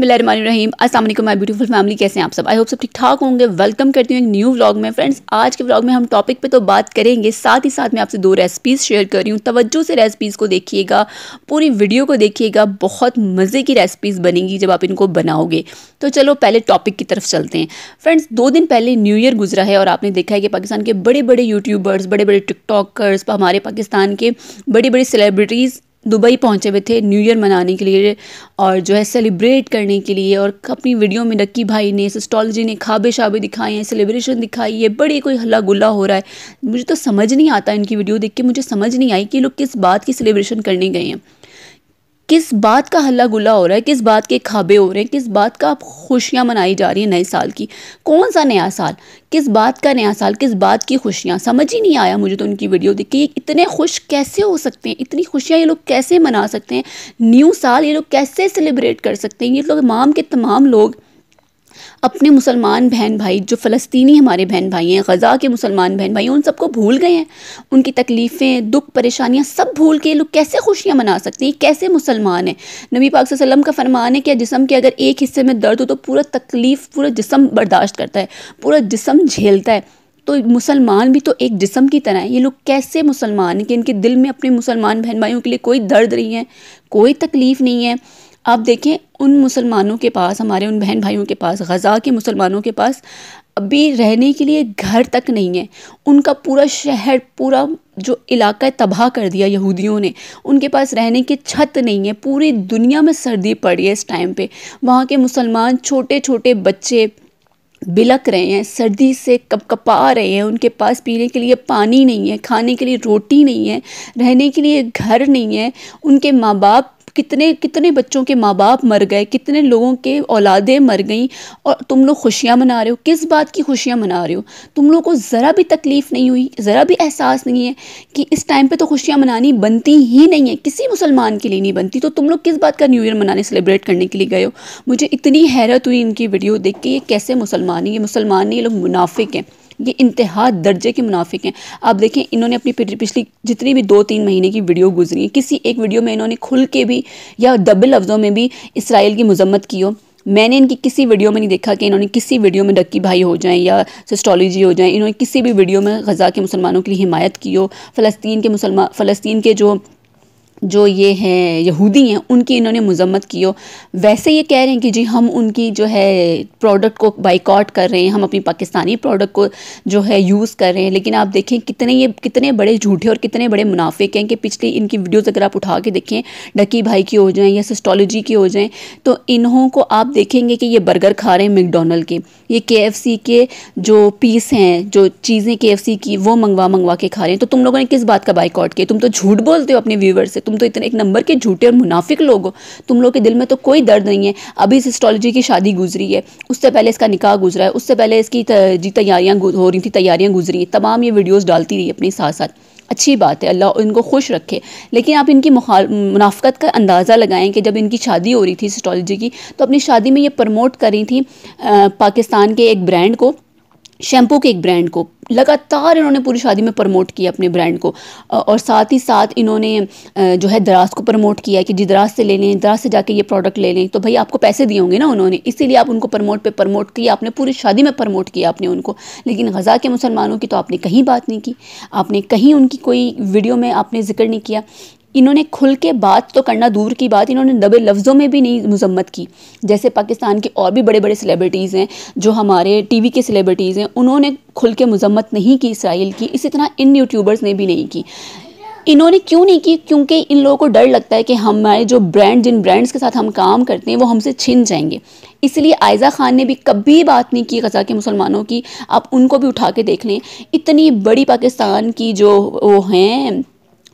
बसमीम अस्सलाम वालेकुम माय ब्यूटीफुल फैमिली कैसे हैं आप सब आई होप सब ठीक ठाक होंगे वेलकम करती हूँ एक न्यू व्लॉग में फ्रेंड्स आज के व्लॉग में हम टॉपिक पे तो बात करेंगे साथ ही साथ मैं आपसे दो रेसिपीज़ शेयर कर रही हूँ तवज्जो से रेसिपीज़ को देखिएगा पूरी वीडियो को देखिएगा बहुत मज़े की रेसिपीज़ बनेंगी जब आप इनको बनाओगे तो चलो पहले टॉपिक की तरफ चलते हैं फ्रेंड्स दो दिन पहले न्यू ईयर गुजरा है और आपने देखा है कि पाकिस्तान के बड़े बड़े यूट्यूबर्स बड़े बड़े टिकटॉकर्स हमारे पाकिस्तान के बड़ी बड़ी सेलिब्रिटीज़ दुबई पहुंचे हुए थे न्यू ईयर मनाने के लिए और जो है सेलिब्रेट करने के लिए और अपनी वीडियो में डक्की भाई ने सिस्टोलॉजी ने खाबे शाबे दिखाए हैं सेलिब्रेशन दिखाई है बड़ी कोई हल्ला गुल्ला हो रहा है मुझे तो समझ नहीं आता इनकी वीडियो देख के मुझे समझ नहीं आई कि लोग किस बात की सेलिब्रेशन करने गए हैं किस बात का हल्ला गुल्ला हो रहा है किस बात के खाबे हो रहे हैं किस बात का आप खुशियाँ मनाई जा रही है नए साल की कौन सा नया साल किस बात का नया साल किस बात की खुशियाँ समझ ही नहीं आया मुझे तो उनकी वीडियो देख के ये इतने खुश कैसे हो सकते हैं इतनी खुशियाँ ये लोग कैसे मना सकते हैं न्यू साल ये लोग कैसे सेलिब्रेट कर सकते हैं ये लोग माम के तमाम लोग अपने मुसलमान बहन भाई जो फ़लस्तनी हमारे बहन भाई हैं गज़ा के मुसलमान बहन भाई हैं उन सबको भूल गए हैं उनकी तकलीफ़ें दुख परेशानियाँ सब भूल के लोग कैसे खुशियाँ मना सकते हैं कैसे मुसलमान हैं नबी पाक वसम का फरमान है कि जिसम के अगर एक हिस्से में दर्द हो तो पूरा तकलीफ़ पूरा जिसम बर्दाश्त करता है पूरा जिसम झेलता है तो मुसलमान भी तो एक जिसम की तरह है ये लोग कैसे मुसलमान हैं कि इनके दिल में अपने मुसलमान बहन भाइयों के लिए कोई दर्द नहीं है कोई तकलीफ़ नहीं है आप देखें उन मुसलमानों के पास हमारे उन बहन भाइयों के पास गज़ा के मुसलमानों के पास अभी रहने के लिए घर तक नहीं है उनका पूरा शहर पूरा जो इलाका है तबाह कर दिया यहूदियों ने उनके पास रहने की छत नहीं है पूरी दुनिया में सर्दी पड़ी है इस टाइम पे वहाँ के मुसलमान छोटे छोटे बच्चे बिलक रहे हैं सर्दी से कपकपा रहे हैं उनके पास पीने के लिए पानी नहीं है खाने के लिए रोटी नहीं है रहने के लिए घर नहीं है उनके माँ बाप कितने कितने बच्चों के माँ बाप मर गए कितने लोगों के औलादें मर गई और तुम लोग खुशियाँ मना रहे हो किस बात की खुशियाँ मना रहे हो तुम लोगों को ज़रा भी तकलीफ़ नहीं हुई ज़रा भी एहसास नहीं है कि इस टाइम पे तो खुशियाँ मनानी बनती ही नहीं है किसी मुसलमान के लिए नहीं बनती तो तुम लोग किस बात का न्यू ईयर मनाने सेलिब्रेट करने के लिए गए हो मुझे इतनी हैरत हुई इनकी वीडियो देख के ये कैसे मुसलमान हैं ये मुसलमान नहीं ये लोग मुनाफिक हैं ये इंतहा दर्जे के मुनाफिक हैं आप देखें इन्होंने अपनी पिछली जितनी भी दो तीन महीने की वीडियो गुजरी है किसी एक वीडियो में इन्होंने खुल के भी या डबल लफ्ज़ों में भी इसराइल की मजम्मत की हो मैंने इनकी किसी वीडियो में नहीं देखा कि इन्होंने किसी वीडियो में डक्की भाई हो जाएं या सिस्टोलॉजी हो जाएं इन्होंने किसी भी वीडियो में गज़ा के मुसलमानों के लिए हिमायत की हो फ़लस्तीन के मुसलमान फ़लस्तीन के जो जो ये हैं यहूदी हैं उनकी इन्होंने मजम्मत की हो वैसे ये कह रहे हैं कि जी हम उनकी जो है प्रोडक्ट को बाइकआउट कर रहे हैं हम अपनी पाकिस्तानी प्रोडक्ट को जो है यूज़ कर रहे हैं लेकिन आप देखें कितने ये कितने बड़े झूठे और कितने बड़े मुनाफिक हैं कि पिछली इनकी वीडियोज़ अगर आप उठा के देखें डकी भाई की हो जाएँ या सिस्टोलॉजी की हो जाएँ तो इन्हों को आप देखेंगे कि ये बर्गर खा रहे हैं मैकडोनल्ड के ये के के जो पीस हैं जो चीज़ें के की वो मंगवा मंगवा के खा रहे हैं तो तुम लोगों ने किस बात का बाइकआउट किया तुम तो झूठ बोलते हो अपने व्यूवर से तुम तुम तो इतने एक नंबर के झूठे और मुनाफिक लोग हो तुम लोग के दिल में तो कोई दर्द नहीं है अभी इस एस्ट्रोलॉजी की शादी गुजरी है उससे पहले इसका निकाह गुजरा है उससे पहले इसकी जी तैयारियाँ हो रही थी तैयारियाँ गुजरी तमाम ये वीडियोज़ डालती रही अपने साथ साथ अच्छी बात है अल्लाह इनको खुश रखे लेकिन आप इनकी मुनाफ़त का अंदाज़ा लगाएं कि जब इनकी शादी हो रही थी एस्ट्रोलॉजी की तो अपनी शादी में ये प्रमोट करी थी आ, पाकिस्तान के एक ब्रांड को शैम्पू के एक ब्रांड को लगातार इन्होंने पूरी शादी में प्रमोट किया अपने ब्रांड को और साथ ही साथ इन्होंने जो है दराज को प्रमोट किया कि जी दराज से ले लें दराज से जाके ये प्रोडक्ट ले लें तो भाई आपको पैसे दिए होंगे ना उन्होंने इसीलिए आप उनको प्रमोट पे प्रमोट किया आपने पूरी शादी में प्रमोट किया आपने उनको लेकिन गज़ा के मुसलमानों की तो आपने कहीं बात नहीं की आपने कहीं उनकी कोई वीडियो में आपने जिक्र नहीं किया इन्होंने खुल के बात तो करना दूर की बात इन्होंने दबे लफ्ज़ों में भी नहीं मजम्मत की जैसे पाकिस्तान के और भी बड़े बड़े सेलिब्रिटीज़ हैं जो हमारे टीवी के सेलिब्रिटीज़ हैं उन्होंने खुल के मजम्मत नहीं की इसराइल की इसी तरह इन यूट्यूबर्स ने भी नहीं की इन्होंने क्यों नहीं की क्योंकि इन लोगों को डर लगता है कि हमारे जो ब्रांड जिन ब्रांड्स के साथ हम काम करते हैं वो हमसे छिन जाएंगे इसलिए आयज़ा ख़ान ने भी कभी बात नहीं की गज़ा के मुसलमानों की आप उनको भी उठा के देख लें इतनी बड़ी पाकिस्तान की जो वो हैं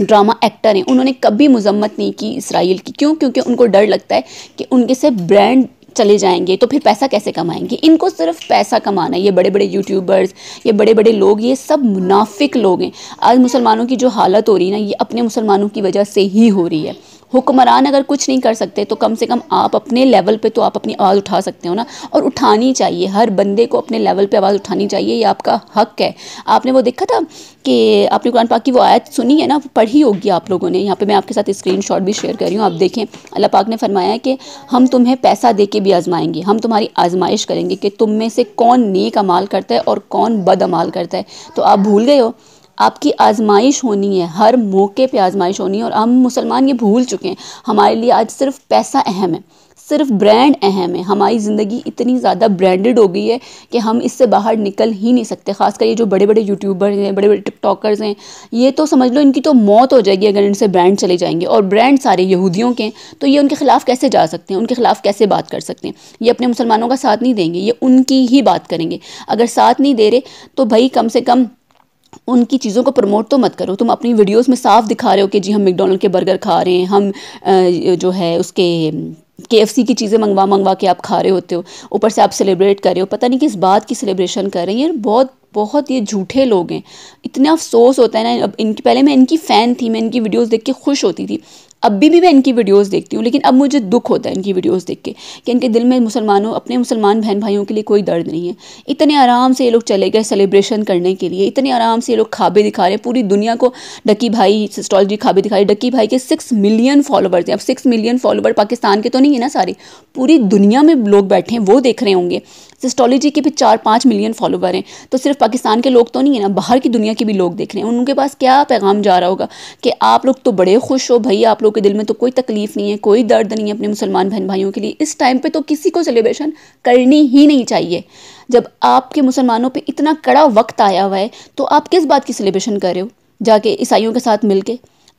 ड्रामा एक्टर हैं उन्होंने कभी मजम्मत नहीं की इसराइल की क्यों क्योंकि उनको डर लगता है कि उनके से ब्रांड चले जाएंगे तो फिर पैसा कैसे कमाएंगे इनको सिर्फ पैसा कमाना है ये बड़े बड़े यूट्यूबर्स ये बड़े बड़े लोग ये सब मुनाफिक लोग हैं आज मुसलमानों की जो हालत हो रही है ना ये अपने मुसलमानों की वजह से ही हो रही है हुक्मरान अगर कुछ नहीं कर सकते तो कम से कम आप अपने लेवल पे तो आप अपनी आवाज़ उठा सकते हो ना और उठानी चाहिए हर बंदे को अपने लेवल पे आवाज़ उठानी चाहिए ये आपका हक है आपने वो देखा था कि आपने कुरान पाक की वो आयत सुनी है ना पढ़ी होगी आप लोगों ने यहाँ पे मैं आपके साथ शॉट भी शेयर कर रही हूँ आप देखें अल्लाह पाक ने फरमाया कि हम तुम्हें पैसा दे के भी आजमाएंगे हम तुम्हारी आजमाइश करेंगे कि तुम में से कौन नेक अमाल करता है और कौन बद अमाल करता है तो आप भूल गए हो आपकी आजमाइश होनी है हर मौके पे आजमाइश होनी है और हम मुसलमान ये भूल चुके हैं हमारे लिए आज सिर्फ पैसा अहम है सिर्फ ब्रांड अहम है हमारी ज़िंदगी इतनी ज़्यादा ब्रांडेड हो गई है कि हम इससे बाहर निकल ही नहीं सकते खासकर ये जो बड़े बड़े यूट्यूबर हैं बड़े बड़े टिकटॉकर्स हैं ये तो समझ लो इनकी तो मौत हो जाएगी अगर इनसे ब्रांड चले जाएंगे और ब्रांड सारे यहूदियों के हैं तो ये उनके खिलाफ कैसे जा सकते हैं उनके खिलाफ कैसे बात कर सकते हैं ये अपने मुसलमानों का साथ नहीं देंगे ये उनकी ही बात करेंगे अगर साथ नहीं दे रहे तो भाई कम से कम उनकी चीज़ों को प्रमोट तो मत करो तुम अपनी वीडियोस में साफ दिखा रहे हो कि जी हम मैकडोनल्ड के बर्गर खा रहे हैं हम जो है उसके के एफ सी की चीज़ें मंगवा मंगवा के आप खा रहे होते हो ऊपर से आप सेलिब्रेट कर रहे हो पता नहीं किस बात की सेलिब्रेशन कर रहे हैं बहुत बहुत ये झूठे लोग हैं इतना अफसोस होता है ना अब इनकी पहले मैं इनकी फ़ैन थी मैं इनकी वीडियोस देख के खुश होती थी अभी भी मैं इनकी वीडियोस देखती हूँ लेकिन अब मुझे दुख होता है इनकी वीडियोस देख के कि इनके दिल में मुसलमानों अपने मुसलमान बहन भाइयों के लिए कोई दर्द नहीं है इतने आराम से ये लोग चले गए सेलिब्रेशन करने के लिए इतने आराम से ये लोग खाबे दिखा रहे हैं पूरी दुनिया को डकी भाई सिस्टोलॉजी खाबे दिखा रहे डकी भाई के सिक्स मिलियन फॉलोवर्स हैं अब सिक्स मिलियन फॉलोवर पाकिस्तान के तो नहीं है ना सारे पूरी दुनिया में लोग बैठे हैं वो देख रहे होंगे सिस्टोलॉजी के भी चार पाँच मिलियन फॉलोवर हैं तो सिर्फ पाकिस्तान के लोग तो नहीं है ना बाहर की दुनिया के भी लोग देख रहे हैं उनके पास क्या पैगाम जा रहा होगा कि आप लोग तो बड़े खुश हो भाई आप लोगों के दिल में तो कोई तकलीफ़ नहीं है कोई दर्द नहीं है अपने मुसलमान बहन भाइयों के लिए इस टाइम पे तो किसी को सेलिब्रेशन करनी ही नहीं चाहिए जब आपके मुसलमानों पे इतना कड़ा वक्त आया हुआ है तो आप किस बात की सेलिब्रेशन कर रहे हो जाके ईसाइयों के साथ मिल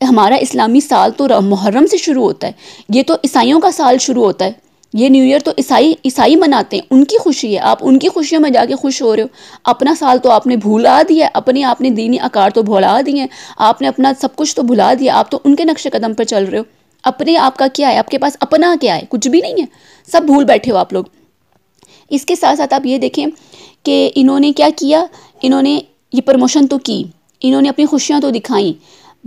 हमारा इस्लामी साल तो मुहर्रम से शुरू होता है ये तो ईसाइयों का साल शुरू होता है ये न्यू ईयर तो ईसाई ईसाई मनाते हैं उनकी खुशी है आप उनकी खुशियों में जाके खुश हो रहे हो अपना साल तो आपने भूला दिया अपने आपने दीनी आकार तो भुला दिए आपने अपना सब कुछ तो भुला दिया आप तो उनके नक्शे कदम पर चल रहे हो अपने आपका क्या है आपके पास अपना क्या है कुछ भी नहीं है सब भूल बैठे हो आप लोग इसके साथ साथ आप ये देखें कि इन्होंने क्या किया इन्होंने ये प्रमोशन तो की इन्होंने अपनी खुशियाँ तो दिखाई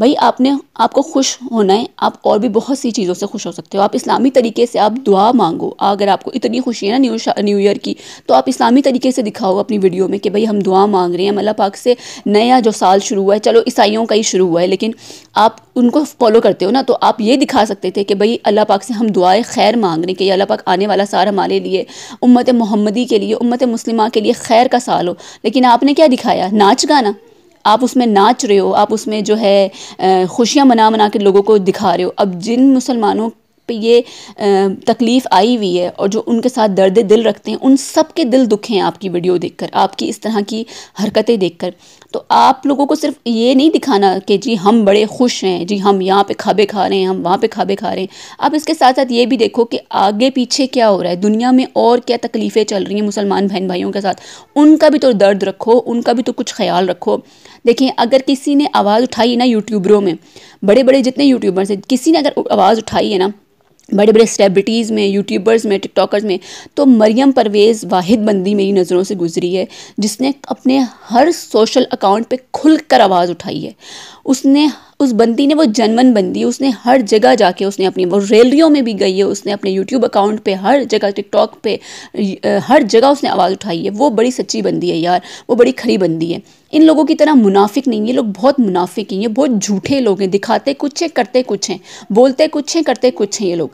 भाई आपने आपको खुश होना है आप और भी बहुत सी चीज़ों से खुश हो सकते हो आप इस्लामी तरीके से आप दुआ मांगो अगर आपको इतनी खुशी है ना न्यू न्यू ईयर की तो आप इस्लामी तरीके से दिखाओ अपनी वीडियो में कि भाई हम दुआ मांग रहे हैं अल्लाह पाक से नया जो साल शुरू हुआ है चलो ईसाइयों का ही शुरू हुआ है लेकिन आप उनको फॉलो करते हो ना तो आप ये दिखा सकते थे कि भाई अल्लाह पाक से हम दुआएं खैर मांग रहे हैं कि अल्लाह पाक आने वाला साल हमारे लिए उम्मत मोहम्मदी के लिए उम्मत मुस्लिमा के लिए खैर का साल हो लेकिन आपने क्या दिखाया नाच गाना आप उसमें नाच रहे हो आप उसमें जो है खुशियाँ मना मना के लोगों को दिखा रहे हो अब जिन मुसलमानों पे ये तकलीफ़ आई हुई है और जो उनके साथ दर्द दिल रखते हैं उन सब के दिल दुखे हैं आपकी वीडियो देखकर आपकी इस तरह की हरकतें देखकर तो आप लोगों को सिर्फ ये नहीं दिखाना कि जी हम बड़े खुश हैं जी हम यहाँ पे खाबे खा रहे हैं हम वहाँ पे खाबे खा रहे हैं आप इसके साथ साथ ये भी देखो कि आगे पीछे क्या हो रहा है दुनिया में और क्या तकलीफ़ें चल रही हैं मुसलमान बहन भाइयों के साथ उनका भी तो दर्द रखो उनका भी तो कुछ ख्याल रखो देखें अगर किसी ने आवाज़ उठाई है ना यूट्यूबरों में बड़े बड़े जितने यूट्यूबर्स हैं किसी ने अगर आवाज़ उठाई है ना बड़े बड़े सेलिब्रिटीज़ में यूट्यूबर्स में टिकटॉकर्स में तो मरियम परवेज़ वाहिद बंदी मेरी नज़रों से गुजरी है जिसने अपने हर सोशल अकाउंट पे खुलकर आवाज़ उठाई है उसने उस बंदी ने वो जनमन बंदी उसने हर जगह जाके उसने अपनी वो रैलियों में भी गई है उसने अपने यूट्यूब अकाउंट पे हर जगह टिकटॉक पे हर जगह उसने आवाज़ उठाई है वो बड़ी सच्ची बंदी है यार वो बड़ी खरी बंदी है इन लोगों की तरह मुनाफिक नहीं ये लोग बहुत मुनाफिक हैं ये बहुत झूठे लोग हैं दिखाते कुछ हैं करते कुछ हैं बोलते कुछ हैं करते कुछ हैं ये लोग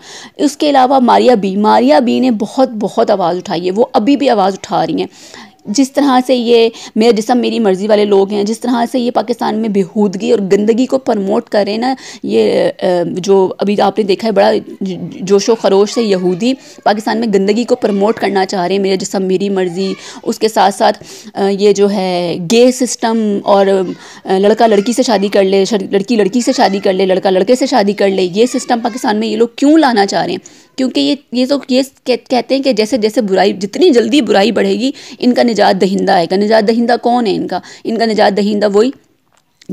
इसके अलावा मारिया बी मारिया बी ने बहुत बहुत आवाज़ उठाई है वो अभी भी आवाज़ उठा रही हैं जिस तरह से ये मेरे जिसम मेरी मर्ज़ी वाले लोग हैं जिस तरह से ये पाकिस्तान में बेहूदगी और गंदगी को प्रमोट कर रहे हैं ना ये जो अभी आपने देखा है बड़ा जोशो खरोश से यहूदी पाकिस्तान में गंदगी को प्रमोट करना चाह रहे हैं मेरे जिसम मेरी मर्ज़ी उसके साथ साथ ये जो है गे सिस्टम और लड़का लड़की से शादी कर ले लड़की लड़की से शादी कर ले लड़का लड़के से शादी कर ले ये सिस्टम पाकिस्तान में ये लोग क्यों लाना चाह रहे हैं क्योंकि ये ये तो ये कहते हैं कि जैसे जैसे बुराई जितनी जल्दी बुराई बढ़ेगी इनका निजात दहिंदा आएगा निजात दहिंदा कौन है इनका इनका निजात दहिंदा वही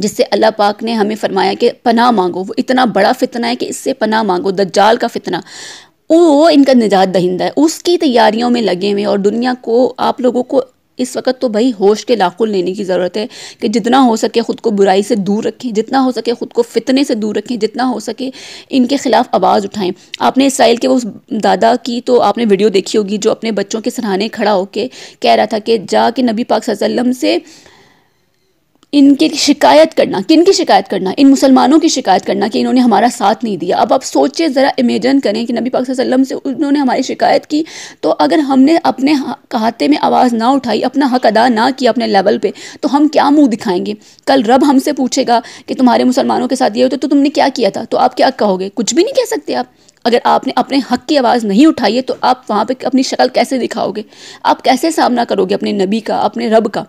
जिससे अल्लाह पाक ने हमें फरमाया कि पनाह मांगो वो इतना बड़ा फितना है कि इससे पनाह मांगो दज्जाल का फितना वो इनका निजात दहिंदा है उसकी तैयारियों में लगे हुए और दुनिया को आप लोगों को इस वक्त तो भाई होश के लाखुल लेने की ज़रूरत है कि जितना हो सके ख़ुद को बुराई से दूर रखें जितना हो सके ख़ुद को फितने से दूर रखें जितना हो सके इनके ख़िलाफ़ आवाज़ उठाएं आपने इसराइल के उस दादा की तो आपने वीडियो देखी होगी जो अपने बच्चों के सराहने खड़ा होकर कह रहा था कि जा के नबी पाक वसल्लम से इनके शिकायत करना किन की शिकायत करना इन मुसलमानों की शिकायत करना कि इन्होंने हमारा साथ नहीं दिया अब आप सोचिए ज़रा इमेजन करें कि नबी पाक वसल्लम से उन्होंने हमारी शिकायत की तो अगर हमने अपने कहाते में आवाज़ ना उठाई अपना हक अदा ना किया अपने लेवल पे तो हम क्या मुंह दिखाएंगे कल रब हमसे पूछेगा कि तुम्हारे मुसलमानों के साथ ये होते तो तुमने क्या किया था तो आप क्या कहोगे कुछ भी नहीं कह सकते आप अगर आपने अपने हक की आवाज़ नहीं उठाई है तो आप वहाँ पर अपनी शक्ल कैसे दिखाओगे आप कैसे सामना करोगे अपने नबी का अपने रब का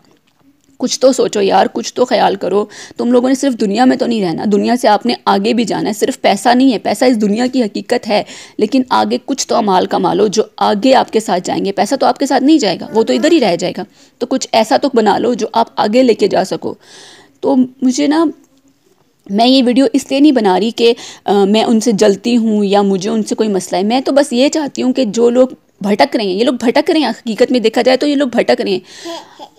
कुछ तो सोचो यार कुछ तो ख्याल करो तुम लोगों ने सिर्फ दुनिया में तो नहीं रहना दुनिया से आपने आगे भी जाना है सिर्फ पैसा नहीं है पैसा इस दुनिया की हकीकत है लेकिन आगे कुछ तो अमाल कमा लो जो आगे आपके साथ जाएंगे पैसा तो आपके साथ नहीं जाएगा वो तो इधर ही रह जाएगा तो कुछ ऐसा तो बना लो जो आप आगे लेके जा सको तो मुझे ना मैं ये वीडियो इसलिए नहीं बना रही कि मैं उनसे जलती हूँ या मुझे उनसे कोई मसला है मैं तो बस ये चाहती हूँ कि जो लोग भटक रहे हैं ये लोग भटक रहे हैं हकीकत में देखा जाए तो ये लोग भटक रहे हैं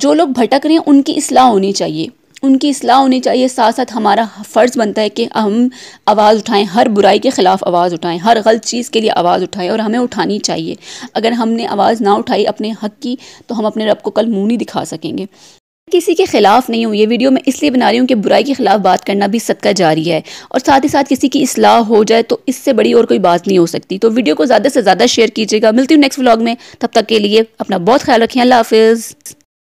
जो लोग भटक रहे हैं उनकी असलाह होनी चाहिए उनकी असलाह होनी चाहिए साथ साथ हमारा फ़र्ज़ बनता है कि हम आवाज़ उठाएं हर बुराई के ख़िलाफ़ आवाज़ उठाएं हर गलत चीज़ के लिए आवाज़ उठाएं और हमें उठानी चाहिए अगर हमने आवाज़ ना उठाई अपने हक़ की तो हम अपने रब को कल मुँह नहीं दिखा सकेंगे किसी के ख़िलाफ़ नहीं हूँ ये वीडियो मैं इसलिए बना रही हूँ कि बुराई के ख़िलाफ़ बात करना भी सदका जारी है और साथ ही साथ किसी की असलाह हो जाए तो इससे बड़ी और कोई बात नहीं हो सकती तो वीडियो को ज़्यादा से ज़्यादा शेयर कीजिएगा मिलती हूँ नेक्स्ट व्लॉग में तब तक के लिए अपना बहुत ख्याल रखें अल्लाह हाफिज़